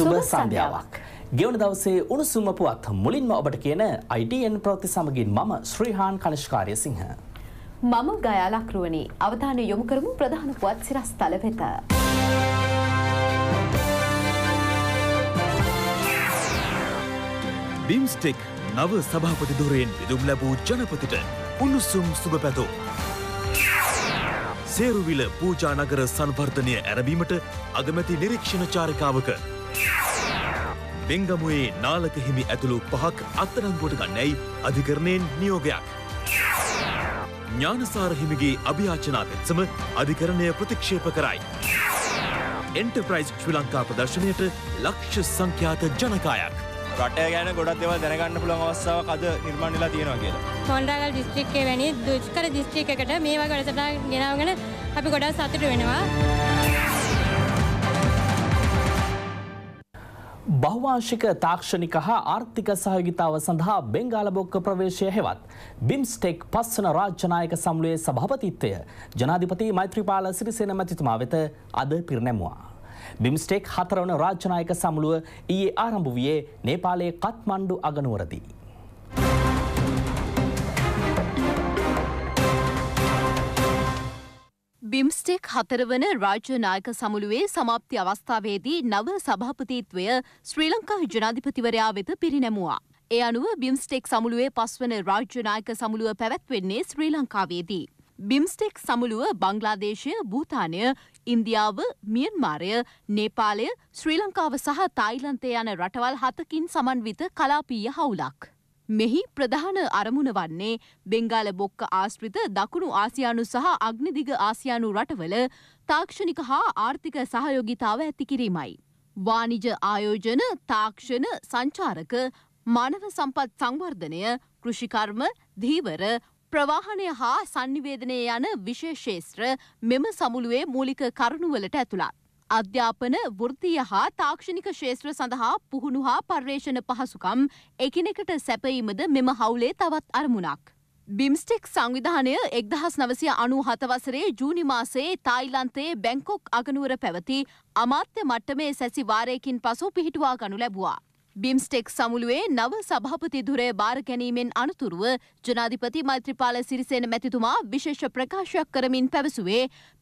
සුබ සන්ධ්‍යාවක්. ගෙවන දවසේ උණුසුම පුවත් මුලින්ම ඔබට කියන IDN ප්‍රවෘත්ති සමගින් මම ශ්‍රීහාන් කනිෂ්කාරය සිංහ. මම ගයා ලක්රුවනි. අවධානය යොමු කරමු ප්‍රධාන පුවත් සිරස්තල වෙත. බිම්ස්ටෙක් නව සභාපති ධුරයෙන් විදුම් ලැබූ ජනපතිට උණුසුම් සුබ පැතුම්. සේරුවිල පූජානගර සංවර්ධනය ඇරබීමට අගමැති නිරීක්ෂණ චාරිකාවක බෙංගමුවේ නාලක හිමි ඇතුළු පහක් අත්තරංගුවට ගන්නැයි අධිකරණයෙන් නියෝගයක්. ඥානසාර හිමිගේ අභියාචනා පෙත්සම අධිකරණය ප්‍රතික්ෂේප කරයි. එන්ටර්ප්‍රයිස් ශ්‍රී ලංකා ප්‍රදර්ශනයට ලක්ෂ සංඛ්‍යාත ජනකායක්. රට ගැන ගොඩක් දෙවල් දැනගන්න පුළුවන් අවස්ථාවක් අද නිර්මාණලා තියෙනවා කියලා. කොණ්ඩාගල් දිස්ත්‍රික්කය වැනි දුෂ්කර දිස්ත්‍රික්කකට මේ වගේ වැඩසටහන් ගෙනවගෙන අපි ගොඩක් සතුටු වෙනවා. බහවාංශික තාක්ෂණික හා ආර්ථික සහයෝගිතාව සඳහා බෙංගාලබොක්ක ප්‍රවේශය හෙවත් බිම්ස්ටෙක් පස්සන රාජ්‍යනායක සමුළුවේ සභාපතිත්වය ජනාධිපති මෛත්‍රීපාල සිරිසේන මැතිතුමා වෙත අද පිරිනැමුවා. බිම්ස්ටෙක් හතරවන රාජ්‍යනායක සමුළුව ඊයේ ආරම්භ වූයේ නේපාලයේ කත්මණ්ඩු අගනුවරදී. බිම්ස්ටෙක් හතරවන රාජ්‍ය නායක සමුළුවේ සමාප්ති අවස්ථාවේදී නව සභාපතිත්වය ශ්‍රී ලංකා ජනාධිපතිවරයා වෙත පිරිනැමුවා. ඒ අනුව බිම්ස්ටෙක් සමුළුවේ පස්වන රාජ්‍ය නායක සමුළුව පැවැත්වෙන්නේ ශ්‍රී ලංකාවේදී. බිම්ස්ටෙක් සමුළුව බංග්ලාදේශය, භූතානය, ඉන්දියාව, මියන්මාරය, නේපාලය, ශ්‍රී ලංකාව සහ තායිලන්තය යන රටවල් හතකින් සමන්විත කලාපීය හවුලක්. මෙහි ප්‍රධාන අරමුණ වන්නේ බෙංගාල බොක්ක ආශ්‍රිත දකුණු ආසියානු සහ අග්නිදිග ආසියානු රටවල තාක්ෂණික හා ආර්ථික සහයෝගිතාව ඇති කිරීමයි. වානිජ ආයෝජන තාක්ෂණ සංචාරක මානව සම්පත් සංවර්ධනය කෘෂිකර්ම දීවර ප්‍රවාහනය හා සංනිවේදනය යන විශේෂේත්‍ර මෙම සමුළුවේ මූලික කරුණුවලට ඇතුළත්. අධ්‍යාපන වෘත්තිය හා තාක්ෂණික ශේත්‍ර සඳහා පුහුණු හා පර්යේෂණ පහසුකම් එකිනෙකට සැපයීමද මෙම හවුලේ තවත් අරමුණක්. බිම්ස්ටෙක් සංවිධානය එක්දහස් නවසය අනු හතවසරේ ජූනි මාසේ තායිලන්තයේ බැංකොක් අගනුවර පැවති අමාත්‍ය මට්ටමේ සැසි වාරයකින් පසු පිහිටුවා ගනු ලැබවා. බිම්ස්ටෙක් සමුළුවේ නව සභාපති දුරය බාර ගැනීමෙන් අනතුරුව ජනාධිපති මෛත්‍රපාල සිරිසේන මැතිතුමා විශේෂ ප්‍රකාශයක් කරමින් පැවසුවේ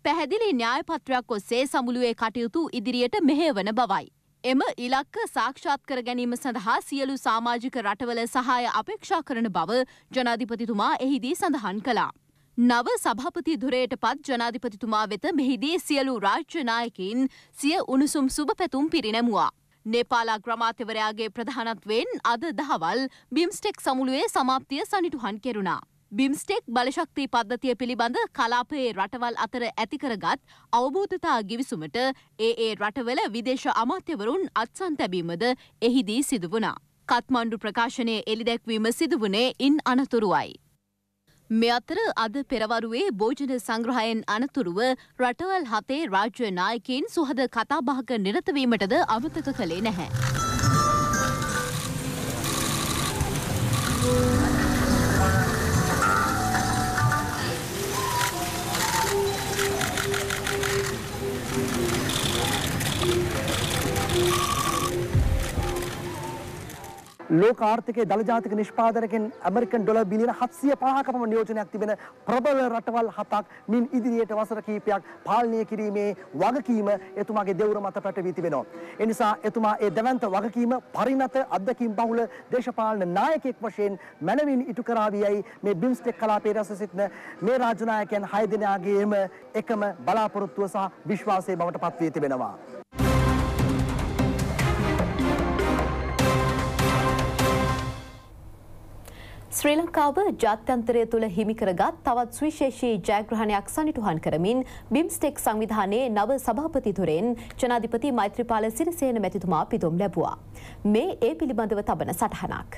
පැහැදිලි න්‍යායපත්‍රයක් ඔස්සේ සමුළුවේ කටයුතු ඉදිරියට මෙහෙවන බවයි. එම ඉලක්ක සාක්ෂාත් කර ගැනීම සඳහා සියලු සාමාජික රටවල සහාය අපේක්ෂා කරන බව ජනාධිපතිතුමා එහිදී සඳහන් කළා. නව සභාපති දුරයට පත් ජනාධිපතිතුමා වෙත මෙහිදී සියලු රාජ්‍ය නායකින් සිය උණුසුම් සුබ පැතුම් පිරිනැමුවා. නේපාල ග්‍රමාතිවරයාගේ ප්‍රධානත්වයෙන් අද දහවල් බිම්ස්ටෙක් සමුළුවේ සමාප්තිය සනිටුහන් කෙරුණා. බිම්ස්ටෙක් බලශක්ති පද්ධතිය පිළිබඳ කලාපයේ රටවල් අතර ඇතිකරගත් අවබෝධතා ගිවිසුමට ඒ ඒ රටවල විදේශ අමාත්‍යවරුන් අත්සන් තැබීමද එහිදී සිදුවනා. කත්මණ්ඩු ප්‍රකාශනය එළිදැක්වීම සිදුවනේ ඉන් අනතුරුවයි. මේ අතර අද පෙරවරුවේ භෝජන සංග්‍රහයෙන් අනතුරුව රටවල් හතේ රාජ්‍ය නායකයින් සුහද කතාබහක නිරතවීමටද අමතක කළේ නැහැ. ලෝක ආර්ථිකයේ දළ ජාතික නිෂ්පාදනයෙන් ඇමරිකන් ඩොලර් බිලියන 750ක පමණ නියෝජනයක් තිබෙන ප්‍රබල රටවල් හතක් මින් ඉදිරියට වසර කිහිපයක් පාලනය කිරීමේ වගකීම එතුමාගේ දෙවුර මත පැටවී තිබෙනවා. ඒ නිසා එතුමා ඒ දැවැන්ත වගකීම පරිණත අත්දැකීම් බහුල දේශපාලන නායකයෙක් වශයෙන් මනමින් ඉටු කරා වියයි මේ බිම්ස්ටෙක් කලාපයේ රැස් සිටින මේ රාජ්‍ය නායකයන් 6 දෙනාගේම එකම බලාපොරොත්තුව සහ විශ්වාසය බවට පත් වී තිබෙනවා. ශ්‍රී ලංකාව ජාත්‍යන්තරය තුළ හිමිකරගත් තවත් සුවිශේෂී ජයග්‍රහණයක් සනිටුහන් කරමින් බිම්ස්ටෙක් සංවිධානයේ නව සභාපතිතුරෙන් ජනාධිපති මෛත්‍රපාල සිරිසේන මැතිතුමා පිදුම් ලැබවා. මේ ඒ පිළිබඳව තබන සටහනක්.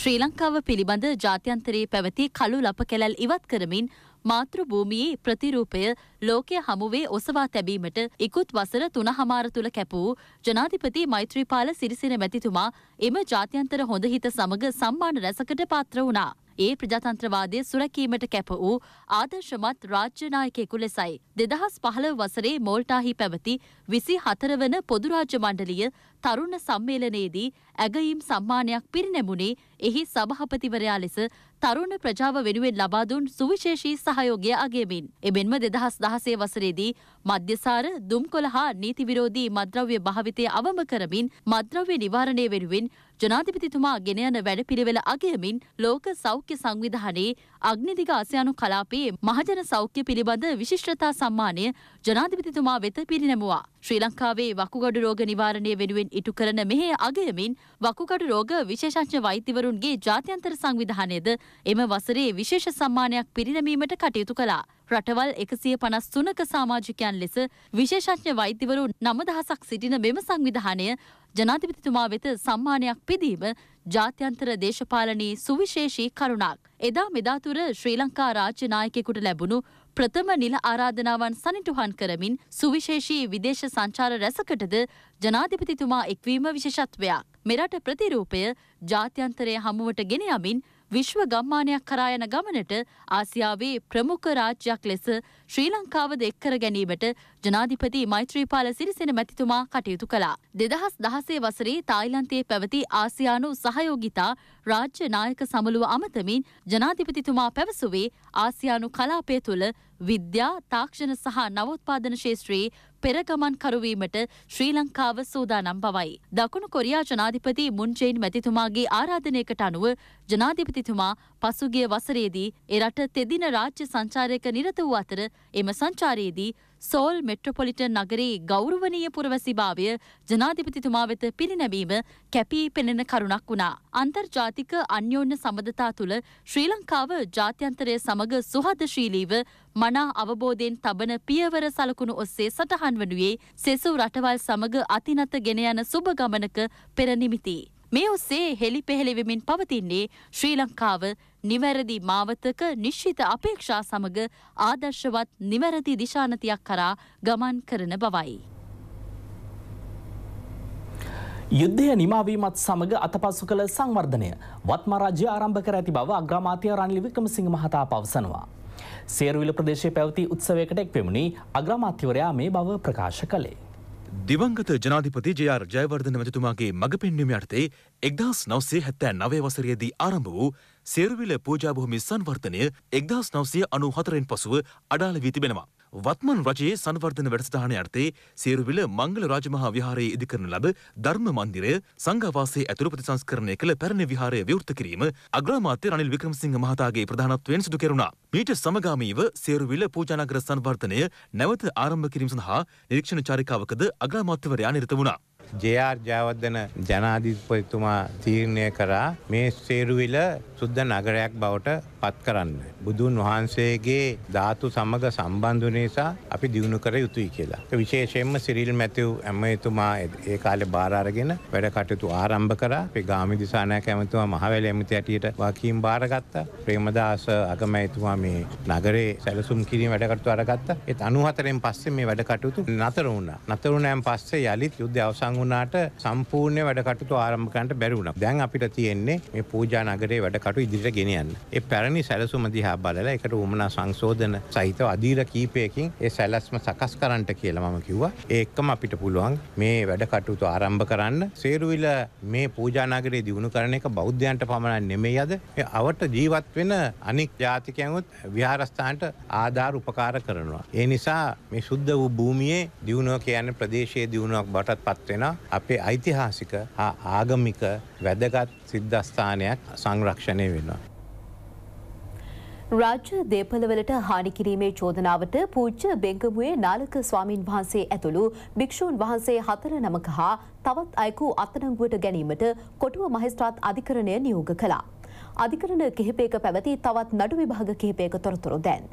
ශ්‍රී ලංකාව පිළිබඳ ජාත්‍යන්තරයේ පැවති කළු ලප කෙලැල් ඉවත් කරමින් මාතෘ භූමියේ ප්‍රතිරූපය ලෝකය හමුවේ ඔසවා තැබීමට ඉකුත් වසර තුන හමාර තුළ කැපූ ජනාධිපති මෛත්‍රීපාල සිරිසින මැතිතුමා එම ජාත්‍යන්තර හොඳහිත සමග සම්මාන රැසකට පාත්‍ර වුණා. ඒ ප්‍රජාතන්ත්‍රවාදය සුරැකීමට කැප වූ ආදර්ශමත් රාජ්‍යනායකෙකු ලෙසයි. දෙදහස් පහළ වසරේ මෝල්ටාහි පැවති විසි හතරවන පොදුරාජ්‍ය මණ්ඩලිය තරුණ සම්මේලනයේදී ඇගයීම් සම්මානයක් පිරිනැමුණේ එහි සභහපතිවරයා ලෙස තරුණ ප්‍රජාව වෙනුවෙන් ලබාදුන් සුවිශේෂී සහයෝගය අගේමින්. එබෙන්ම දෙදහස් දහසේ වසරේදී මධ්‍යසාර දුම්කොළ හා නීතිවිරෝධී මද්‍රව්‍ය භාවිතය අවම කරමින් මද්‍රව්‍ය නිවාරණය වෙනුවෙන් ජනාධිපතිතුමා ගෙන යන වැඩපිළිවෙල අගයමින් ලෝක සෞඛ්‍ය සංවිධානයේ අග්නිදිග අසයනු කලාපයේ මහජන සෞඛ්‍ය පිළිබඳ විශිෂ්ටතා සම්මානය ජනාධිපතිතුමා වෙත පිරිනැමුවා. ශ්‍රී ලංකාවේ වකුගඩු රෝග නිවාරණය වෙනුවෙන් ඉටු කරන මෙහේ අගයමින් වකුගඩු රෝග විශේෂඥ වෛද්‍යවරුන්ගේ ජාත්‍යන්තර සංවිධානයද එම වසරේ විශේෂ සම්මානයක් පිරිනැමීමට කටයුතු කළා. රටවල් එකසිය පනස් තුනක සාමාජිකයන් ලෙස විශේෂඥ වෛද්‍යවරු නමදහසක් සිටින මෙම සංවිධානය ජනාධිපතිතුමා වෙත සම්මානයක් පිදීම ජාත්‍යන්තර දේශපාලනයේ සුවිශේෂී කරුණක්. එදා මෙදාතුර ශ්‍රී ලංකා රාජ්‍ය නායකෙකුට ලැබුණු ප්‍රථම නිල ආරාධනාවන් සනිටුහන් කරමින් සුවිශේෂී විදේශ සංචාර රැසකටද ජනාධිපතිතුමා එක්වීම විශේෂත්වයක්. මෙරට ප්‍රතිරූපය ජාත්‍යන්තරය හමුවට ගෙන යමින් විශ්ව ගම්මානයක් කරා යන ගමනට ආසියාවේ ප්‍රමුඛ රාජ්‍යයක් ලෙස ශ්‍රී ලංකාවද එක්කර ගැනීමට ජනාධිපති මෛත්‍රීපාල සිරිසෙන මැතිතුමා කටයුතු කළා. දෙදහස් දහසේ වසරේ තායිලන්තයේ පැවති ආසියානු සහයෝගිතා රාජ්‍ය නායක සමුළුව අමතමින් ජනාධිපතිතුමා පැවසුවේ ආසියානු කලාපය තුළ විද්‍යා තාක්ෂණ සහ නවෝත්පාදන ශේත්‍රයේ පෙරගමන් කරුවීමට ශ්‍රී ලංකාව සූදානම් බවයි. දකුණු කොරියා ජනාධිපති මුන්ජයින් මැතිතුමාගේ ආරාධනයකට අනුව ජනාධිපතිතුමා පසුගිය වසරේදී එරට තෙදින රාජ්‍ය සංචාරයක නිරත වූ අතර එම සංචාරයේදී සෝල් මෙට්‍රොපොලිටන් නගරයේ ගෞරවනීය පුරවැසිභාවය ජනාධිපතිතුමා වෙත පිරිනැවීම කැපී පෙනෙන කරුණක් වුණා. අන්තර්ජාතික අන්‍යෝන්‍ය සබඳතා තුළ ශ්‍රී ලංකාව ජාත්‍යන්තරය සමග සුහදශීලීව මනා අවබෝධයෙන් තබන පියවර සලකුණු ඔස්සේ සටහන් සඳහන් වනුයේ සෙසු රටවල් සමග අතිනත ගෙන යන සුබ ගමනක පෙරනිමිති. මේ ඔස්සේ හෙළි පෙහෙළිවෙමින් පවතින්නේ ශ්‍රී ලංකාව නිවැරදි මාවතක නිශ්චිත අපේක්ෂා සමග ආදර්ශවත් නිවැරදි දිශානතියක් කරා ගමන් කරන බවයි. යුද්ධය නිමාවීමත් සමඟ අතපසු කළ සංවර්ධනය වත්මරාජ්‍ය ආරම්භ කර ඇති බව අග්‍රමාතය රනිලි වික්‍රමසිංහ මහතා පවසනවා. සේරුවිල ප්‍රදේශය පැවති උත්සවයකට එක්වෙමනි අග්‍රමාත්‍යවරයා මේ බව ප්‍රකාශ කළේ. දිවංගත ජනාධිපති ජයාර් ජයවර්ධන මැතිතුමාගේ මඟ පෙන්වීම යටතේ එක්දහස් නවසේ හැත්තෑ නවය වසරයේදී ආරම්භ වූ සේරුවිල පූජාභූමි සංවර්ධනය එක්දහස් නවසය අනු හතරෙන් පසුව අඩාල වී තිබෙනවා. වත්මන් රජයේ සංවර්ධන වැඩසටහන යටතේ සේරුවිල මංගල රාජමහා විහාරයේ ඉදිකරන ලද ධර්ම මන්දිරය සංඝවාසයේ ඇතුළු ප්‍රතිසංස්කරණය කළ පැරණි විහාරය විවෘත කිරීම අග්‍රාමාත්‍ය රනිල් වික්‍රමසිංහ මහතාගේ ප්‍රධානත්වයෙන් සිදු කෙරුණා. මීට සමගාමීව සේරුවිල පූජානගර සංවර්ධනය නැවත ආරම්භ කිරීම සඳහා නිරීක්ෂණ චාරිකාවකද අග්‍රාමාත්‍යවරයා නිරත වුණා. ජයාර් ජයවර්ධන ජනාධිපතිතුමා තීරණය කරා මේ සේරුවිල සුද්ධ නගරයක් බවට පත් කරන්න. බුදුන් වහන්සේගේ ධාතු සමග සම්බන්ධ නිසා අපි දියුණු කර යුතුයි කියලා. විශේෂයෙන්ම සිරිල් මැතිව් ඇමතුමා ඒ කාලේ බාර අරගෙන වැඩ කටයුතු ආරම්භ කරා. අපි ගාමි දිසානායක ඇමතුමා මහවැලි ඇමති ඇටියට වකීම් බාරගත්තා. ප්‍රේමදාස අගමැතිතුමා මේ නගරේ සැලසුම් කිරීම වැඩ කටයුතු අරගත්තා. ඒත් 94න් පස්සේ මේ වැඩ කටයුතු නතර වුණා. නතර වුණාන් පස්සේ යලිත් යුද්ධය අවසන් පුළුවන් වුණාට සම්පූර්ණ වැඩකටු ආරම්භකන්ට බැරිවුණ දැන් අපිට තියෙන්නේ මේ පූජා නගරේ වැඩකටු ඉදිරිට ගෙනයන්න ඒ පැරණි සැලසුම දිහා බලලා එකට උමනා සංශෝධන සහිත අදීර කීපයකින් ඒ සැලස්ම සකස් කරන්නට කියලා මම කිව්වා ඒකම අපිට පුළුවන් මේ වැඩකටයුතු ආරම්භ කරන්න සේරුවිල මේ පූජා නගරේ දිනු කරන එක බෞද්ධයන්ට පමණක් නෙමෙයි අද අවට ජීවත් වෙන අනික් ජාතිකයන්වත් විහාරස්ථානට ආධාර උපකාර කරනවා. ඒ නිසා මේ සුද්ධ වූ භූමියේ දියුණුව කියන්නේ ප්‍රදේශයේ දියුණුවක් බටත් පත්වෙන වෙන අපේ ඓතිහාසික හා ආගමික වැදගත් සිද්ධස්ථානයක් සංරක්ෂණය වෙනවා. රාජ්‍ය දේපලවලට හානිකිරීමේ චෝදනාවට පූච්ච බෙංගමුවේ නාලක ස්වාමීන් වහන්සේ ඇතුළු භික්‍ෂූන් වහන්සේ හතර නමක හා තවත් අයකු අත්තනංගුවට ගැනීමට කොටුව මහිස්ත්‍රාත් අධිකරණය නියෝග කළා. අධිකරණ කිහිපේක පැවති තවත් නඩු විභාග කිහිපේක තොරතුරු දැන්.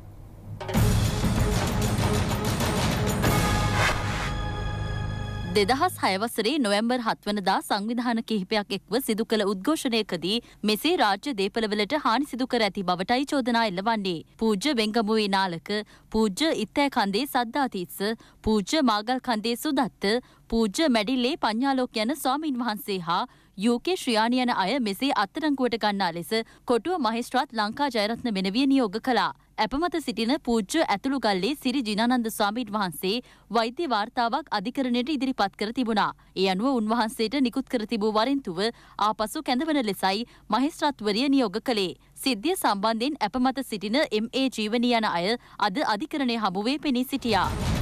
දෙදහස් හයවසරේ නොවැම්බර් හත්වනදා සංවිධාන කිහිපයක් එක්ව සිදු කළ උද්ඝෝෂණයකදී මෙසේ රාජ්‍ය දේපළවලට හානි සිදු කර ඇති බවටයි චෝදනා එල්ලවන්නේ. පූජ්‍ය වෙංගමුවේ නාලක, පූජ්‍ය ඉත්තෑ කන්දේ සද්ධාතිස්ස, පූජ්‍ය මාගල් කන්දේ සුදත්ත, පූජ්‍ය මැඩිල්ලේ පඤ්ඤාලෝක යන ස්වාමින් වහන්සේ හා යුකේ ශ්‍රියාණි යන අය මෙසේ අත්තරංගුවට ගන්නා ලෙස කොටුව මහේස්ත්‍රාත් ලංකා ජයරත්න මෙනවිය නියෝග කළා. ඇපමත සිටින පූජ්‍ය ඇතුළු ගල්ලේ සිරි ජිනානන්ද ස්වාමීන් වහන්සේ වෛද්‍ය වාර්තාවක් අධිකරණයට ඉදිරිපත් කර තිබුණා. ඒ අනුව උන්වහන්සේට නිකුත් කර තිබූ වරින්තුව ආපසු කැඳවන ලෙසයි මහේස්ත්‍රාත්වරිය නියෝග කළේ. සිද්ධිය සම්බන්ධයෙන් ඇපමත සිටින එම්.ඒ. ජීවනී යන අය අද අධිකරණය හමුවේ පෙනී සිටියා.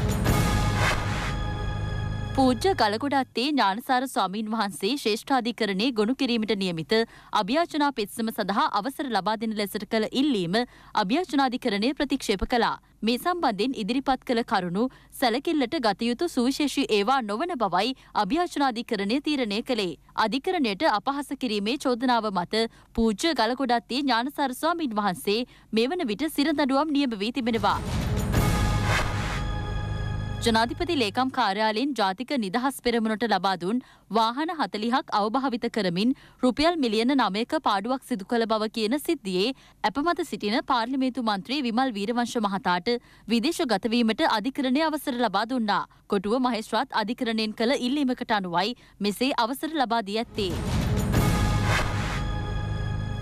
පූජ්‍ය ගලකොඩත්තේ ඥානසාර ස්වාමීන් වහන්සේ ශ්‍රේෂ්ඨාධිකරණය ගොුණු කිරීමට නියමිත අභ්‍යාචනා පෙත්සම සඳහා අවසර ලබාදින ලෙසට කළ ඉල්ලීම අභ්‍යාචනාධිකරණය ප්‍රතික්ෂේප කලා. මේ සම්බන්ධෙන් ඉදිරිපත් කළ කරුණු සැලකිල්ලට ගතයුතු සුවිශේෂී ඒවා නොවන බවයි අභ්‍යාචනාධිකරණය තීරණය කළේ. අධිකරණයට අපහස කිරීමේ චෝදනාව මත පූජ්‍ය ගලකොඩත්තේ ඥානසාර ස්වාමීන් වහන්සේ මෙවන විට සිරදඩුවම් නියම වී තිබෙනවා. ජනාධිපති ලේකම් කාර්යාලයෙන් ජාතික නිදහස් පෙරමුණට ලබා දුන් වාහන 40ක් අවභාවිත කරමින් රුපියල් මිලියන 9ක පාඩුවක් සිදු කළ බව කියන සිද්ධියේ අපමත සිටින පාර්ලිමේන්තු මන්ත්‍රී විමල් වීරවංශ මහතාට විදේශගත වීමට අධිකරණයේ අවසර ලබා දුන්නා. කොටුව මහේස්ත්‍රාත් අධිකරණයෙන් කළ ඉල්ලීමකට අනුවයි මෙසේ අවසර ලබා දී ඇත්තේ.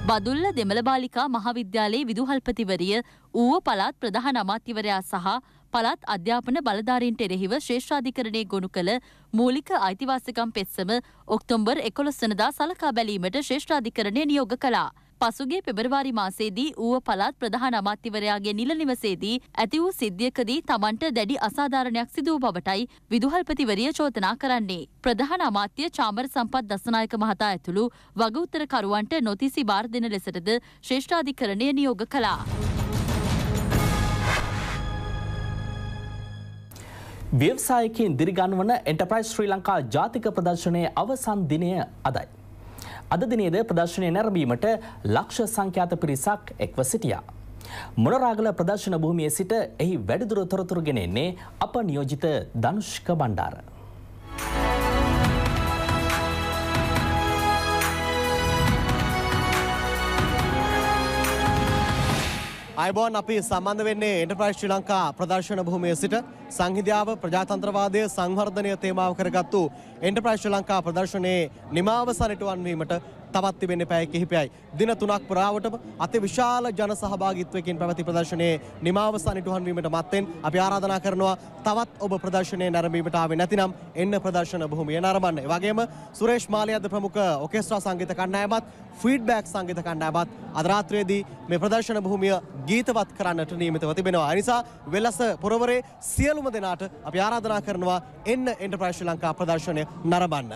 බදුල්ල දෙමළ බාලිකා මහාවිද්‍යාලයේ විදුහල්පතිවරිය ඌව පළාත් ප්‍රධාන අමාත්‍යවරයා සහ පළාත් අධ්‍යාපන බලධාරීන්ට එරෙහිව ශ්‍රේෂ්ඨාධිකරණය ගොනු කළ මූලික අයිතිවාසිකම් පෙත්සම ඔක්තෝම්බර් එකොළොස් වනදා සලකා බැලීමට ශ්‍රේෂ්ඨාධිකරණය නියෝග කළා. පසුගේ පෙබරවාරි මාසේදී ඌව පළාත් ප්‍රධාන අමාත්‍යවරයාගේ නිල නිවසේදී ඇති වූ සිද්ධියකදී තමන්ට දැඩි අසාධාරණයක් සිදු වූ බවටයි විදුහල්පතිවරිය චෝදනා කරන්නේ. ප්‍රධාන අමාත්‍ය චාමර සම්පත් දසනායක මහතා ඇතුළු වගඋත්තර කරුවන්ට නොතිසි බාර දෙන ලෙසටද ශ්‍රේෂ්ඨාධිකරණය නියෝග කළා. ව්‍යවසායකින් දිරිගන්වන එන්ටප්‍රයිස් ශ්‍රී ලංකා ජාතික ප්‍රදර්ශනය අවසන් දිනය අදයි. අද දිනේද ප්‍රදර්ශනය නැරඹීමට ලක්ෂ සංඛ්‍යාත පිරිසක් එක්ව සිටියා. මොනරාගල ප්‍රදර්ශන භූමියේ සිට එහි වැඩිදුර තොරතුරු ගෙනෙන්නේ අප නියෝජිත දනුෂ්ක බණ්ඩාර. අයිබෝන් අපි සම්බන්ධ වෙන්නේ එන්ටර්ප්‍රයිස් ශ්‍රී ලංකා ප්‍රදර්ශන භූමියේ සිට සංහිඳියාව ප්‍රජාතන්ත්‍රවාදයේ සංවර්ධනය තේමාව කරගත්තු එන්ටර්ප්‍රයිස් ශ්‍රී ලංකා ප්‍රදර්ශනයේ නිමාවසනට වන්වීමට තවත් තිබෙන්නේ පැය කිහිපයයි. දින තුනක් පුරාවටම අතිවිශාල ජන සහභාගීත්වයකින් පැවති ප්‍රදර්ශනයේ නිමාවසනට වන්වීමට මත්තෙන් අපි ආරාධනා කරනවා තවත් ඔබ ප්‍රදර්ශනයේ නැරඹීමට ආවේ නැතිනම් එන්න ප්‍රදර්ශන භූමිය නරඹන්න. ඒ වගේම සුරේෂ් මාලියද්ද ප්‍රමුඛ ඔකෙස්ට්‍රා සංගීත කණ්ඩායමත් ෆීඩ්බැක් සංගීත කණ්ඩායමත් අද රාත්‍රියේදී මේ ප්‍රදර්ශන භූමිය ගීතවත් කරන්නට නියමිතව තිබෙනවා. ඒ නිසා වෙලස පොරවරේ සියලුම දෙනාට අපි ආරාධනා කරනවා එන්න එන්ටර්ප්‍රයිස් ශ්‍රී ලංකා ප්‍රදර්ශනය නරඹන්න.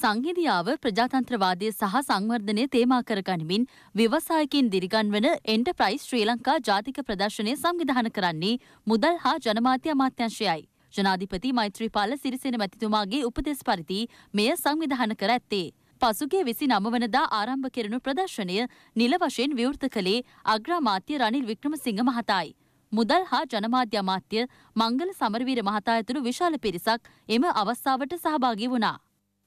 සංහිදියාව ප්‍රජාතන්ත්‍රවාදය සහ සංවර්ධනය තේමා කරගනිමින් ව්‍යවසායකින් දිරිගන්වන එන්ටප්‍රයිස් ශ්‍රී ලංකා ජාතික ප්‍රදර්ශනය සංවිධාන කරන්නේ මුදල් හා ජනමාත්‍ය අමාත්‍යංශයයි. ජනාධිපති මෛත්‍රීපාල සිරිසෙන මැතිතුමාගේ උපදෙස් පරිදි මෙය සංවිධාන කර ඇත්තේ. පසුගේ විසි නමවනදා ආරම්භ කෙරනු ප්‍රදර්ශනය නිල වශයෙන් විවෘත කළේ අග්‍රාමාත්‍ය රනිල් වික්‍රමසිංහ මහතායි. මුදල් හා ජනමාධ්‍ය අමාත්‍ය මංගල සමරවීර මහතා ඇතුළු විශාල පිරිසක් එම අවස්ථාවට සහභාගී වුණා.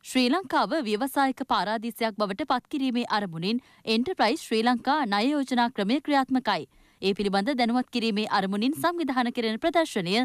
ශ්‍රී ලංකාව ව්‍යවසායක පාරාදීසයක් බවට පත්කිරීමේ අරමුණින් එන්ටර්ප්‍රයිස් ශ්‍රී ලංකා ණය යෝජනා ක්‍රමය ක්‍රියාත්මකයි. ඒ පිළිබඳ දැනුවත් කිරීමේ අරමුණින් සංවිධාන කෙරෙන ප්‍රදර්ශනය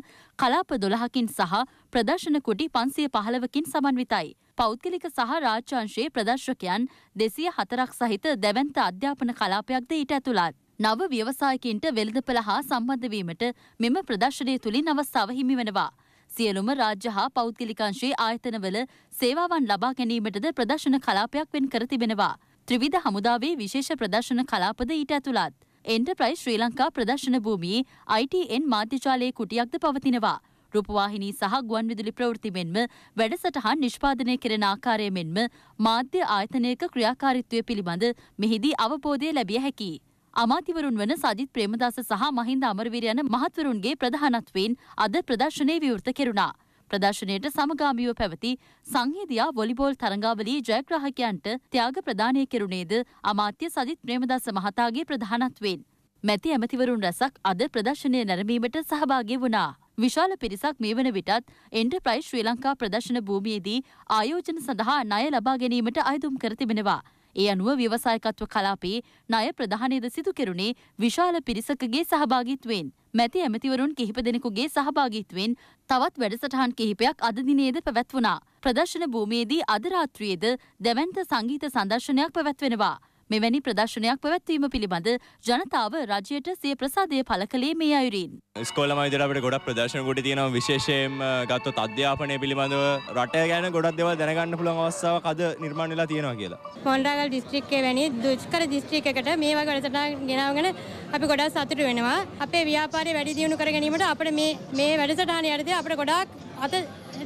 කලාප දොළහකින් සහ ප්‍රදර්ශන කුටි පන්සිය පහළවකින් සමන්විතයි. පෞද්ගලික සහ රාජ්‍යංශයේ ප්‍රදර්ශකයන් දෙසිය හතරක් සහිත දැවන්ත අධ්‍යාපන කලාපයක්ද ඊට ඇතුළත්. නව ව්‍යවසායකින්ට වෙළඳපළ හා සම්බන්ධවීමට මෙම ප්‍රදර්ශනය තුළින් අවස්ථාව හිමිවනවා. සියලුම රාජ්‍ය හා පෞද්ගලිකංශයේ ආයතනවල සේවාවන් ලබා ගැනීමටද ප්‍රදර්ශන කලාපයක් වෙන් කර තිබෙනවා. ත්‍රිවිධ හමුදාවේ විශේෂ ප්‍රදර්ශන කලාපද ඊට ඇතුළත්. එන්ටර්ප්‍රයිස් ශ්‍රී ලංකා ප්‍රදර්ශන භූමියේ ITN මාධ්‍යජාලයේ කුටියක්ද පවතිනවා. රූපවාහිනී සහ ගුවන් විදුලි ප්‍රවෘත්ති මෙන්ම වැඩසටහන් නිෂ්පාදනය කෙරෙන ආකාරය මෙන්ම මාධ්‍ය ආයතනයක ක්‍රියාකාරීත්වය පිළිබඳ මෙහිදී අවබෝධය ලැබිය හැකියි. අමාතිවරුන් වන සජිත් ප්‍රේමදාස සහ මහින්ද අමරවීර යන මහත්වරුන්ගේ ප්‍රධානත්වයෙන් අද ප්‍රදර්ශනය විවෘත කෙරුණා. ප්‍රදර්ශනයට සමගාමීව පැවති සංහිදියා වොලිබෝල් තරඟාවලී ජයග්‍රාහකයන්ට ත්‍යාග ප්‍රදානය කෙරුණේද අමාත්‍ය සජිත් ප්‍රේමදාස මහතාගේ ප්‍රධානත්වයෙන්. මැති ඇමතිවරුන් රැසක් අද ප්‍රදර්ශනය නැරඹීමට සහභාගී වුණා. විශාල පිරිසක් මේ වන විටත් එන්ටර්ප්‍රයිස් ශ්‍රී ලංකා ප්‍රදර්ශන භූමියේදී ආයෝජන සඳහා ණය ලබා ගැනීමට අයදුම් කර තිබෙනවා. ඒ අනුව ව්‍යවසායකත්ව කලාපයේ ණය ප්‍රධානයද සිදු කෙරුණේ විශාල පිරිසකගේ සහභාගිත්වයෙන්. මැති ඇමතිවරුන් කිහිප දෙනෙකුගේ සහභාගිත්වයෙන් තවත් වැඩසටහන් කිහිපයක් අද දිනේද පැවැත්වුණා. ප්‍රදර්ශන භූමියේදී අද රාත්‍රියේද දැවැන්ත සංගීත සංදර්ශනයක් පැවැත්වෙනවා. මෙවැනි ප්‍රදර්ශනයක් පැවැත්වීම පිළිබඳ ජනතාව රජයට සිය ප්‍රසාදය පළ කළේ මේ අයුරින්. ස්කෝලම විදිහට අපිට ගොඩක් ප්‍රදර්ශන කොට තියෙනවා විශේෂයෙන් ගත්තොත් අධ්‍යාපනය පිළිබඳව රට ගැන ගොඩක් දේවල් දැනගන්න පුළුවන් අවස්ථාවක් අද නිර්මාණය වෙලා තියෙනවා කියලා. කොණ්ඩාගල් දිස්ත්‍රික්කයේ වැනි දුෂ්කර දිස්ත්‍රික්කයකට මේ වගේ වැඩසටහන් ගෙනාවගෙන අපි ගොඩක් සතුටු වෙනවා. අපේ ව්‍යාපාරය වැඩි දියුණු කර ගැනීමට අපිට මේ මේ වැඩසටහන යටතේ අපිට ගොඩාක් අත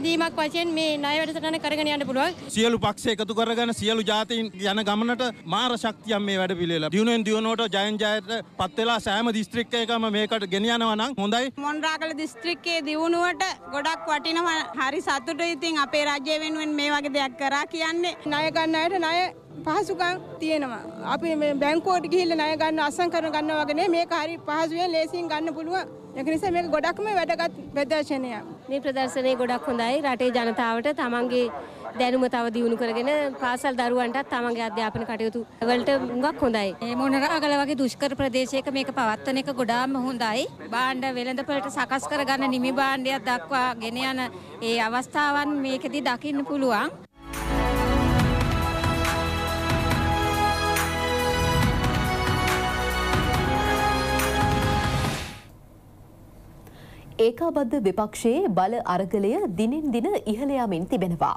දීමක් වශයෙන් මේ ණය වැඩසටහන කරගෙන යන්න පුළුවන්. සියලු පක්ෂ එකතු කරගෙන සියලු ජාතීන් යන ගමනට මාර ශක්තියක් මේ වැඩ පිළිවෙල. දිනුවෙන් දිනුවට ජයෙන් ජයට පත් වෙලා සෑම දිස්ත්‍රික්කයකම මේකට ගෙන යනවා නම් හොඳයි. මොණරාගල දිස්ත්‍රික්කයේ දියුණුවට ගොඩක් වටිනවා. හරි සතුටුයි ඉතින් අපේ රජය වෙනුවෙන් මේ වගේ දෙයක් කරා කියන්නේ ණය ගන්න අයට ණය පහසුකම් තියෙනවා. අපි මේ බැංකුවට ගිහිල්ලා ණය ගන්න අසංකරන ගන්නවා වගේ නේ මේක හරි පහසුවෙන් ලේසියෙන් ගන්න පුළුවන්. ඒක නිසා මේක ගොඩක්ම වැඩගත් ප්‍රදර්ශනයක්. මේ ප්‍රදර්ශනය ගොඩක් හොඳයි. රටේ ජනතාවට තමන්ගේ දැනුම තව දියුණු කරගෙන පාසල් දරුවන්ටත් තමන්ගේ අධ්‍යාපන කටයුතු වලට හුඟක් හොඳයි. මේ මොනරාගල වගේ දුෂ්කර ප්‍රදේශයක මේක පවත්වන එක ගොඩාම හොඳයි. භාණ්ඩ වෙළඳපළට සකස් කරගන්න නිමි භාණ්ඩයක් දක්වා ගෙන යන ඒ අවස්ථාවන් මේකෙදි දකින්න පුළුවන්. ඒකාබද්ධ විපක්ෂයේ බල අරගලය දිනෙන් දින ඉහළ යාමෙන් තිබෙනවා.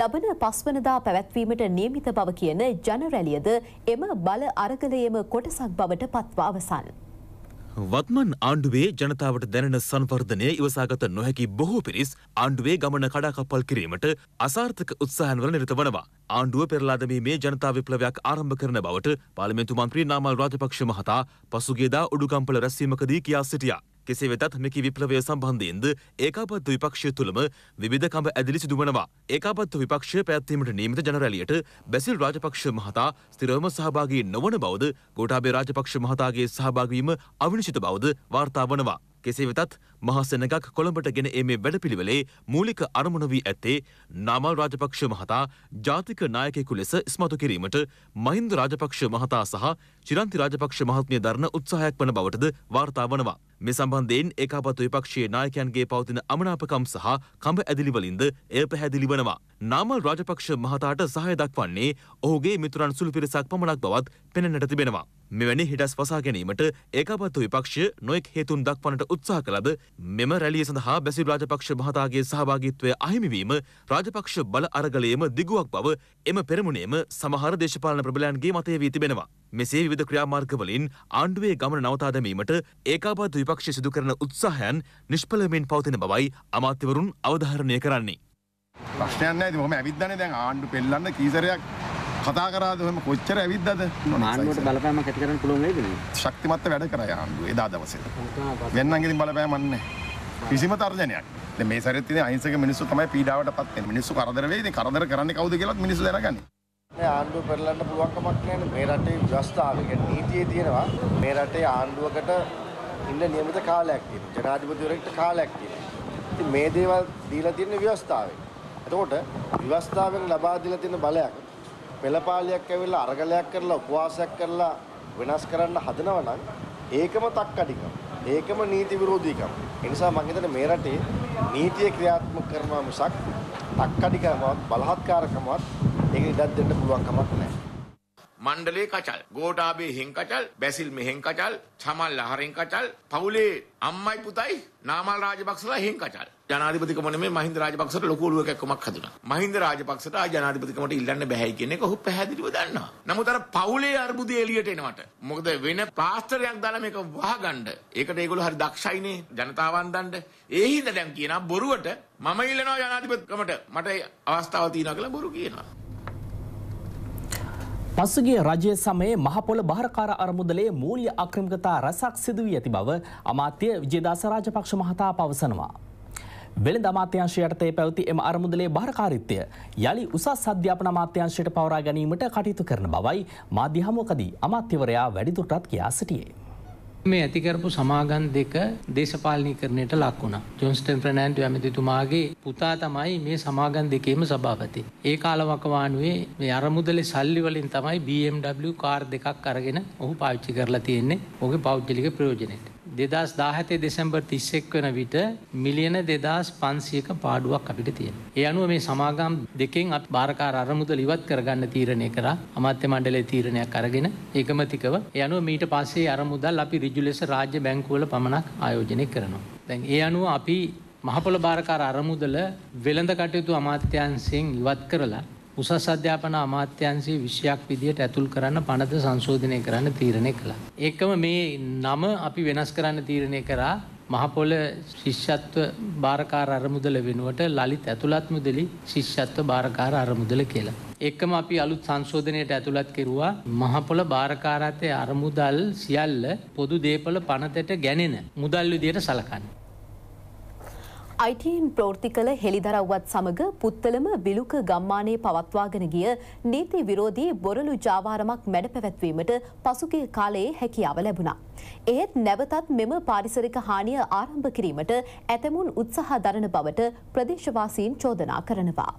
ලබන පස්වනදා පැවැත්වීමට නියමිත බව කියන ජනරැලියද එම බල අරගලයේම කොටසක් බවට පත්ව අවසන්. වත්මන් ආණ්ඩුවේ ජනතාවට දැනෙන සංවර්ධනය ඉවසාගත නොහැකි බොහෝ පිරිස් ආණ්ඩුවේ ගමන කඩාකප්පල් කිරීමට අසාර්ථක උත්සාහන්වල නිරත වනවා. ආණ්ඩුව පෙරලාදමීමේ ජනතා විප්ලවයක් ආරම්භ කරන බවට පාර්ලිමේන්තු මන්ත්‍රී නාමල් රාජපක්ෂ මහතා පසුගියදා උඩුකම්පල රැස්වීමකදී කියා සිටියා. කෙසේ වෙතත් මෙකි විප්ලවය සම්බන්ධයෙන්ද ඒකාපත්ව විපක්ෂය තුළම විධ කඹ ඇදිලි සිදුවනවා ඒකාපත්ව විපක්ෂය පැත්වීමට නීමිත ජනරැලියට බැසිල් රාජපක්ෂ මහතා ස්තිරවම සහභාගී නොවන බවද ගෝටාබේ රාජපක්ෂ මහතාගේ සහභාගවීම අවිනිශ්චිත බවද වාර්තා වනවා. කෙසේ වෙතත් මහසෙනගක් කොළඹට ගෙන ඒමේ වැඩපිළිවෙලේ මූලික අරමුණ වී ඇත්තේ නාමල් රාජපක්ෂ මහතා ජාතික නායකයෙකු ලෙස ඉස්මතු කිරීමට මහින්ද රාජපක්ෂ මහතා සහ චිරන්ති රාජපක්ෂ මහත්මිය දරන උත්සාහයක් වන බවටද වාර්තා වනවා. මේ සම්බන්ධයෙන් ඒකාපත් විපක්ෂයේ නායකයන්ගේ පවතින අමනාපකම් සහ කඹ ඇදිලිවලින්ද එය පැහැදිලි වනවා. නාමල් රාජපක්ෂ මහතාට සහය දක්වන්නේ ඔහුගේ මිතුරන් සුළු පිරිසක් පමණක් බවත් පෙනෙන්නට තිබෙනවා. මෙවැනි හිටස් වසා ගැනීමට ඒකාපත් විපක්ෂය නොයෙක් හේතුන් දක්වන්නට උත්සාහ කළද මෙම රැලිය සඳහා බැසිල් රාජපක්ෂ මහතාගේ සහභාගීත්වය අහිමිවීම රාජපක්ෂ බල අරගලයේම දිගුවක් බව එම පෙරමුණේම සමහර දේශපාලන ප්‍රබලයන්ගේ මතය වී තිබෙනවා. මෙසේ විධ ක්‍රියාමාර්ගවලින් ආණ්ඩුවේ ගමන නවතා දැමීමට ඒකාබාධ විපක්ෂය සිදු කරන උත්සාහයන් නිෂ්ඵලමෙන් පවතින බවයි අමාත්‍යවරුන් අවධාරණය කරන්නේ. ප්‍රශ්නයක් නැහැ ඉතින් ඔහම ඇවිද්දානේ දැන් ආණ්ඩු පෙල්ලන්න කීසරයක් කතා කරාද ඔහම කොච්චර ඇවිද්දද ආණ්ඩුවට බලපෑමක් ඇති කරන්න පුළුවන් වෙයිද මේ ශක්තිමත් වැඩ කරා ආණ්ඩුව එදා දවසේ වෙන්නන් ඉතින් බලපෑමක් නැහැ කිසිම තර්ජනයක් දැන් මේ සැරේත් ඉතින් අහිංසක මිනිස්සු තමයි පීඩාවට පත් වෙන්නේ මිනිස්සු කරදර වෙයි ඉතින් කරදර කරන්නේ කවුද කියලාත් මිනිස්සු දැනගන්නේ ආණ්ඩුව පෙරලන්න පුළුවන්කමක් නැහැ මේ රටේ ව්‍යවස්ථාව කියන්නේ නීතියේ තියෙනවා මේ රටේ ආණ්ඩුවකට ඉන්න નિયમિત කාලයක් තියෙනවා ජනාධිපතිවරයෙක්ට කාලයක් තියෙනවා ඉතින් මේ දේවල් දීලා තියෙන ව්‍යවස්ථාවෙන් එතකොට ව්‍යවස්ථාවෙන් ලබා දීලා තියෙන බලයක් පෙළපාලියක් ඇවිල්ලා අරගලයක් කරලා උපවාසයක් කරලා වෙනස් කරන්න හදනවා නම් ඒකම තක්කඩිකම ඒකම නීති විරෝධීකම ඒ නිසා මම හිතන්නේ මේ රටේ නීතිය ක්‍රියාත්මක කරනවා මිසක් තක්කඩිකමවත් බලහත්කාරකමවත් ඒක ඉඩක් දෙන්න පුළුවන් කමක් නැහැ. මණ්ඩලේ කචල්, ගෝඨාභේ හෙන් කචල්, බැසිල් මෙහෙන් කචල්, චමල් ලහරෙන් කචල්, පවුලේ අම්මයි පුතයි නාමල් රාජපක්ෂලා හෙන් කචල්. ජනාධිපතිකම නෙමෙයි මහින්ද රාජපක්ෂට ලොකු ඔලුවක එක්කමක් හදුනා. මහින්ද රාජපක්ෂට ආ ජනාධිපතිකමට ඉල්ලන්න බෑයි කියන එක ඔහු පැහැදිලිව දන්නවා. නමුත් අර පවුලේ අර්බුදය එළියට එනවට මොකද වෙන පාස්තරයක් දාලා මේක වහගන්න. ඒකට ඒගොල්ලෝ හරි දක්ෂයිනේ ජනතාවන් දන්න. ඒ හින්දා දැන් කියනවා බොරුවට මම ඉල්ලනවා ජනාධිපතිකමට මට අවස්ථාවක් තියනවා කියලා බොරු කියනවා. පසුගිය රජය සමයේ මහපොළ බහරකාර අරමුදලේ මූල්‍ය අක්‍රමිකතා රැසක් සිදුවී ඇති බව අමාත්‍ය විජේදාස රාජපක්ෂ මහතා පවසනවා. වෙළඳ අමාත්‍යංශය යටතේ පැවති එම අරමුදලේ බහරකාරීත්වය යලි උසස් අධ්‍යාපන අමාත්‍යංශයට පවරා ගැනීමට කටයුතු කරන බවයි මාධ්‍ය හමුවකදී අමාත්‍යවරයා වැඩිදුරටත් කියා සිටියේ. මේ ඇතිකරපු සමාගන් දෙක දේශපාලනීකරණයට ලක් වුණා. ජොන්ස්ටන් ප්‍රනෑන්ඩු ඇමතිතුමාගේ පුතා තමයි මේ සමාගන් දෙකේම සභාපති. ඒ කාලවකවානුවේ මේ අරමුදලේ සල්ලි වලින් තමයි BMW කාර් දෙකක් අරගෙන ඔහු පාවිච්චි කරලා තියෙන්නේ. ඔහුගේ පෞද්ගලික ප්‍රයෝජනෙට. දෙදස් දාහතේ දෙසැම්බර් තිස්සෙක් වන විට මිලියන දෙදස් පන්සියක පාඩුවක් අපිට තියෙන. ඒ අනුව මේ සමාගම් දෙකෙන් අප භාරකාර අරමුද ලිවත් කරගන්න තීරණය කර අමත්‍ය මණ්ඩලේ තීරණයක් අරගෙන ඒකමතිකව යනුව මීට පස්සේ අරමුදල් අපි රිජුලෙස රාජ්‍ය බැංකුවල පමණක් ආයෝජනය කරනවා. දැන් ඒ අනුව අපි මහපොළ භාරකාර අරමුදල වෙළඳ කටයුතු අමාත්‍යන්සියෙන් ඉවත් කරලා උසස් අධ්‍යාපන අමාත්‍යන්සේ විෂයක් විදිහට ඇතුල් කරන්න පනත සංශෝධනය කරන්න තීරණය කළා. ඒකම මේ නම අපි වෙනස් කරන්න තීරණය කරා මහපොල ශිෂ්‍යත්ව භාරකාර අරමුදල වෙනුවට ලලිත් ඇතුළත් මුදලි ශිෂ්‍යත්ව භාරකාර අරමුදල කියලා. එක්කම අපි අලුත් සංශෝධනයට ඇතුළත් කෙරුවා මහපොල භාරකාරතය අරමුදල් සියල්ල පොදු දේපල පනතට ගැනෙන මුදල් විදියට සලකන්න. අයිටීම් ප්‍රෝෘති කළ හෙළිදරව්වත් සමඟ පුත්තලම විලුක ගම්මානය පවත්වාගෙන ගිය නීති විරෝධී බොරලු ජාවාරමක් මැඩ පැවැත්වීමට පසුගේ කාලයේ හැකියාව ලැබුණා. එහෙත් නැවතත් මෙම පාරිසරික හානිය ආරම්භ කිරීමට ඇතමුන් උත්සහ දරන බවට ප්‍රදේශවාසීන් චෝදනා කරනවා.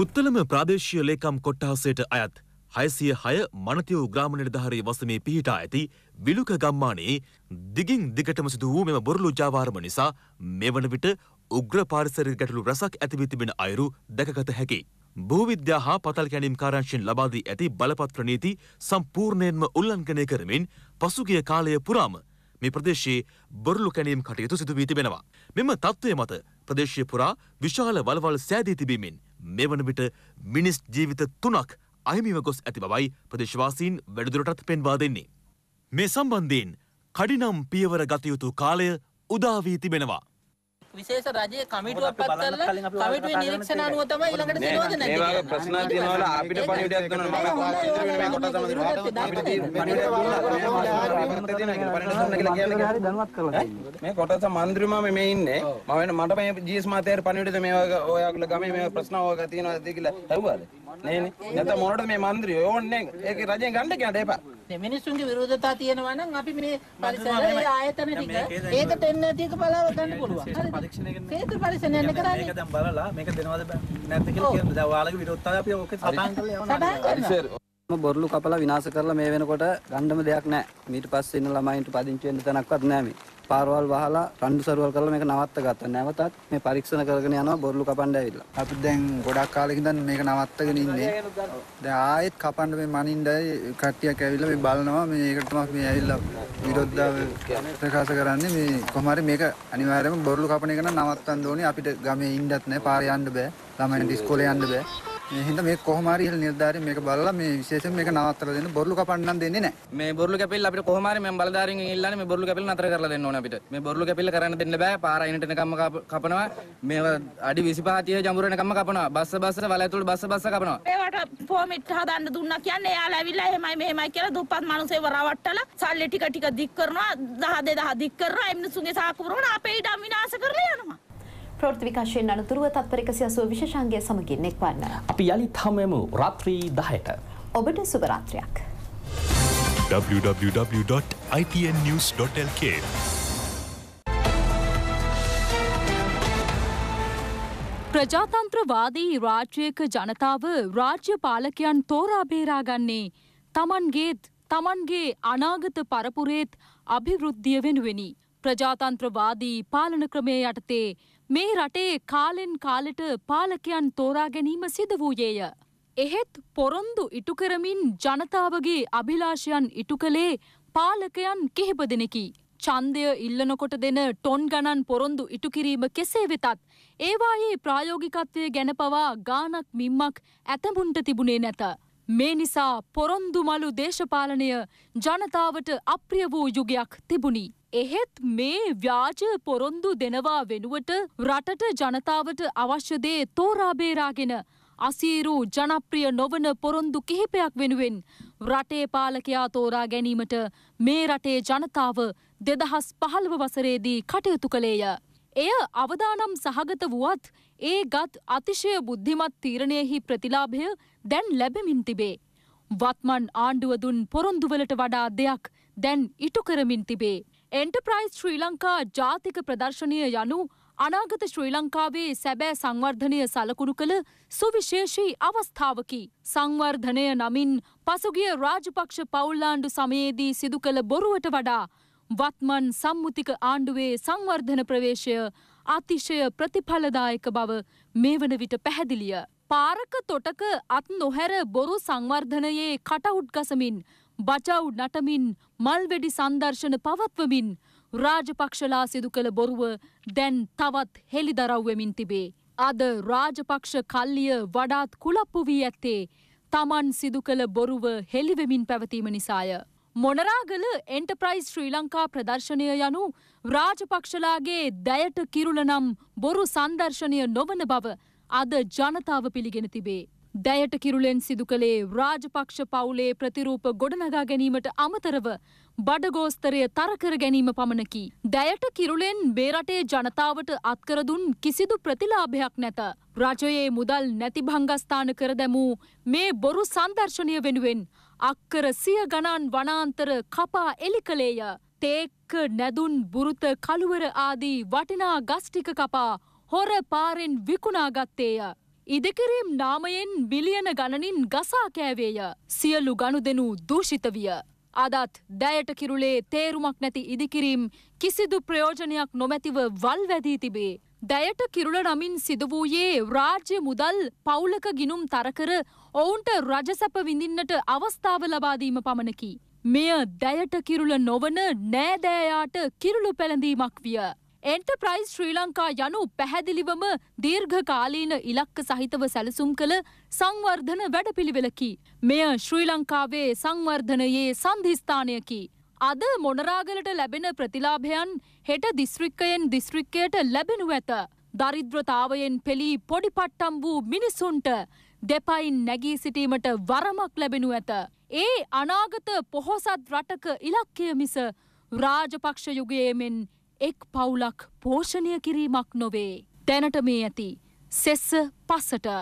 පුත්තලම ප්‍රදේශය ලේකම් කොට්ටහසයට අයත් හයසිය හය මනතිව ග්‍රාම නිර්ධාරය වසමේ පිහිටා ඇති විලුක ගම්මානයේ දිගින් දිගටම සිදු වූ මෙම බොරලු ජාවාරම නිසා මෙවන විට උග්‍ර පාරිසරික ගැටලු රසක් ඇතිවී තිබෙන අයුරු දැකගත හැකි. භූවිද්‍යා හා පතල් කැනීම් කාරංශයෙන් ලබා දී ඇති බලපත්‍ර නීති සම්පූර්ණයෙන්ම උල්ලංඝනය කරමින් පසුගිය කාලය පුරාම මේ ප්‍රදේශයේ බොරලු කැනීම් කටයුතු සිදු වී තිබෙනවා. මෙම තත්ත්වය මත ප්‍රදේශය පුරා විශාල වලවල් සෑදී තිබීමෙන් මෙවන විට මිනිස් ජීවිත තුනක් අහිමිව ගොස් ඇති බවයි ප්‍රදේශවාසීන් වැඩිදුරටත් පෙන්වා දෙන්නේ. මේ සම්බන්ධයෙන් කඩිනම් පියවර ගත යුතු කාලය උදා වී තිබෙනවා. විශේෂ රජයේ කමිටුවක් පත් කරලා කමිටුවේ නිරීක්ෂණ අනුව තමයි ඊළඟට සිනෝදනය දෙන්නේ. මේ වගේ ප්‍රශ්න තියෙනවල අපිට පණිවිඩයක් දෙනවා මම මේ කොට තමයි අපිට මේ කොටස මන්ත්‍රීමා මේ ඉන්නේ මම වෙන මට මේ ජීස් මාතේර පණිවිඩද මේ වගේ ඔයගොල්ලෝ ගමේ මේ ප්‍රශ්න ඔයග තියෙනවද කියලා ඇහුවාද? නේ නේ. නැත්නම් මොනවද මේ මන්ත්‍රියෝ ඕන්නේ ඒක රජෙන් ගන්න කියන්න එපා. මිනිස්සුන්ගේ විරෝධතා තියෙනවා නම් අපි මේ පරිසරයේ ආයතන ටික ඒකට එන්නේ නැති එක බලව ගන්න පුළුවන්. හරිද? හේතු පරිසරයෙන් කරන්නේ. මේක දැන් බලලා මේක දෙනවද නැත්ද කියලා කියන්න. දැන් ඔයාලගේ විරෝධතාවය අපි ඔක සටහන් කරලා යවනවා. බොරළු කපලා විනාශ කරලා මේ වෙනකොට ගණ්ඩම දෙයක් නැහැ. ඊට පස්සේ ඉන්න ළමයින්ට පදිංචි වෙන්න තැනක්වත් නැහැ මේ. පාරවල් වහලා රණ්ඩු සරුවල් කරලා මේක නවත්ත ගත්තා. නැවතත් මේ පරීක්ෂණ කරගෙන යනවා බොරළු කපන්න ඇවිල්ලා. අපි දැන් ගොඩක් කාලෙක ඉඳන් මේක නවත්තගෙන ඉන්නේ. දැන් ආයෙත් කපන්න මේ මනින්ඩයි කට්ටියක් ඇවිල්ලා මේ බලනවා මේකට තමයි මේ ඇවිල්ලා විරෝධතාව ප්‍රකාශ කරන්නේ මේ කොහොම හරි මේක අනිවාර්යයෙන්ම බොරළු කපන එක නම් නවත්තන්න ඕනේ. අපිට ගමේ ඉන්නත් නැහැ පාරේ යන්න බෑ. ළමයින්ට ඉස්කෝලේ යන්න බෑ. මේ හින්දා මේ කොහොම හරි ඉහළ නිලධාරීන් මේක බලලා මේ විශේෂයෙන් මේක නවත්තලා දෙන්න බොරළු කපන්න නම් දෙන්නේ නැහැ. මේ බොරළු කැපිල්ල අපිට කොහොම හරි මම බලධාරීන්ගෙන් ඉල්ලන්නේ මේ බොරළු කැපිල්ල නතර කරලා දෙන්න ඕනේ අපිට. මේ බොරළු කැපිල්ල කරන්න දෙන්න බෑ. පාර අයිනට එනකම්ම කපනවා. මේව අඩි 25 30 ජඹුර එනකම්ම කපනවා. බස්ස බස්ස වල ඇතුළේ බස්ස බස්ස කපනවා. ඒවට ෆෝමිට් හදන්න දුන්නා කියන්නේ එයාලා ඇවිල්ලා එහෙමයි මෙහෙමයි කියලා දුප්පත් මිනිස්සුව රවට්ටලා සල්ලි ටික ටික දික් කරනවා. 10 20 දික් කරනවා. එම්නිසුන්ගේ සාක්කුවරම අපේ ඉඩම් විනාශ කරලා යනවා. ප්‍රෘති විකාශයෙන් අනතුරුව තත්පරකසි අසුව විශෂන්ගේ සමගින් එක්වන්න. අපි යළි තමමු රාත්‍රී දහයට. ඔබට සුභරාත්‍රයක්. www.ipnnews.lk ප්‍රජාතන්ත්‍රවාදී රාජ්‍යයක ජනතාව රාජ්‍ය පාලකයන් තෝරාබේරාගන්නේ තමන්ගේත් තමන්ගේ අනාගත පරපුරේත් අභිවෘද්ධිය වෙනුවෙනි. ප්‍රජාතන්ත්‍රවාදී පාලන ක්‍රමය යටතේ මේ රටේ කාලෙන් කාලට පාලකයන් තෝරා ගැනීම සිද වූයේය. එහෙත් පොරොන්දු ඉටු කරමින් ජනතාවගේ අභිලාෂයන් ඉටු කළේ පාලකයන් කිහිප දෙනෙකි. ඡන්දය ඉල්ලනකොට දෙන ටොන් ගණන් පොරොන්දු ඉටු කිරීම කෙසේ වෙතත් ඒවායේ ප්‍රායෝගිකත්වය ගැන පවා ගානක් මිම්මක් ඇතමුන්ට තිබුණේ නැත. මේ නිසා පොරොන්දු මලු දේශපාලනය ජනතාවට අප්‍රිය වූ යුගයක් තිබුණි. එහෙත් මේ ව්‍යාජ පොරොන්දු දෙනවා වෙනුවට රටට ජනතාවට අවශ්‍ය දේ තෝරා බේරාගෙන අසීරු ජනප්‍රිය නොවන පොරොන්දු කිහිපයක් වෙනුවෙන් රටේ පාලකයා තෝරා ගැනීමට මේ රටේ ජනතාව දෙදහස් පහළව වසරේදී කටයුතු කළේය. එය අවදානම් සහගත වුවත් ඒ ගත් අතිශය බුද්ධිමත් තීරණයෙහි ප්‍රතිලාභය දැන් ලැබෙමින් තිබේ. වත්මන් ආණ්ඩුව දුන් පොරොන්දුවලට වඩා දෙයක් දැන් ඉටු කරමින් තිබේ. එන්ටර්ප්‍රයිස් ශ්‍රී ලංකා ජාතික ප්‍රදර්ශනය යනු අනාගත ශ්‍රී ලංකාවේ සැබෑ සංවර්ධනය සලකුණු කළ සුවිශේෂී අවස්ථාවකි. සංවර්ධනය නමින් පසුගිය රාජපක්ෂ පවුල්ලාණ්ඩු සමයේදී සිදු කළ බොරුවට වඩා වත්මන් සම්මුතික ආණ්ඩුවේ සංවර්ධන ප්‍රවේශය අතිශය ප්‍රතිඵලදායක බව මේ වන විට පැහැදිලිය. පාරක තොටක අත් නොහැර බොරු සංවර්ධනයේ කටවුට් ගසමින් බටව් නටමින් මල්වැඩි සංදර්ශන පවත්වමින් රාජපක්ෂලා සිදු කළ බොරුව දැන් තවත් හෙළිදරව්වෙමින් තිබේ. අද රාජපක්ෂ කල්ලිය වඩාත් කුලප්පු වී ඇත්තේ තමන් සිදු කළ බොරුව හෙළිවෙමින් පැවතීම නිසාය. මොනරාගල එන්ටප්‍රයිස් ශ්‍රී ලංකා ප්‍රදර්ශනය යනු රාජපක්ෂලාගේ දැයට කිරුලනම් බොරු සංදර්ශනය නොවන බව අද ජනතාව පිළිගෙන තිබේ. දැයට කිරුලෙන් සිදු කළේ රාජපක්ෂ පවුලේ ප්‍රතිරූප ගොඩනගා ගැනීමට අමතරව බඩගෝස්තරය තරකර ගැනීම පමණකි. දැයට කිරුලෙන් බේරටේ ජනතාවට අත්කරදුන් කිසිදු ප්‍රතිලාභයක් නැත. රජයේ මුදල් නැති භංගස්ථාන කර දැමූ මේ බොරු සංදර්ශනය වෙනුවෙන් අක්කර සිය ගණන් වනාන්තර කපා එලි කළේය. තේක්ක නැදුන් බුරුත කළුවර ආදී වටිනා ගස්ටික කපා හොර පාරෙන් විකුණාගත්තේය. ඉදිකිරීම් නාමයෙන් බිලියන ගණනින් ගසා කෑවේය සියලු ගණුදෙනු දූෂිත විය. අදත් දැයට කිරුලේ තේරුමක් නැති ඉදිකිරීම් කිසිදු ප්‍රයෝජනයක් නොමැතිව වල් වැදී තිබේ. දැයට කිරුල නමින් සිදුවූයේ රාජ්‍ය මුදල් පවුලක ගිනුම් තරකර ඔවුන්ට රජසැප විඳින්නට අවස්ථාව ලබාදීම පමණකි. මෙය දැයට කිරුල නොවන නෑදෑයාට කිරුළු පැළඳීමක් විය. එන්ටර්ප්‍රයිස් ශ්‍රී ලංකා යනු පැහැදිලිවම දීර්ඝකාලීන ඉලක්ක සහිතව සැලසුම් කළ සංවර්ධන වැඩපිළිවෙලකි. මෙය ශ්‍රී ලංකාවේ සංවර්ධනයේ සන්ධිස්ථානයකි. අද මොනරාගලට ලැබෙන ප්‍රතිලාභයන් හෙට දිස්ත්‍රික්කයෙන් දිස්ත්‍රික්කයට ලැබෙනු ඇත. දරිද්‍රතාවයෙන් පෙළී පොඩිපට්ටම් වූ මිනිසුන්ට දෙපයින් නැගී සිටීමට වරමක් ලැබෙනු ඇත. ඒ අනාගත පොහොසත් රටක ඉලක්කය මිස රාජපක්ෂ යුගයේ මෙන් එක් පවුලක් පෝෂණය කිරීමක් නොවේ. දැනට මේ ඇති සෙස්ස පසට.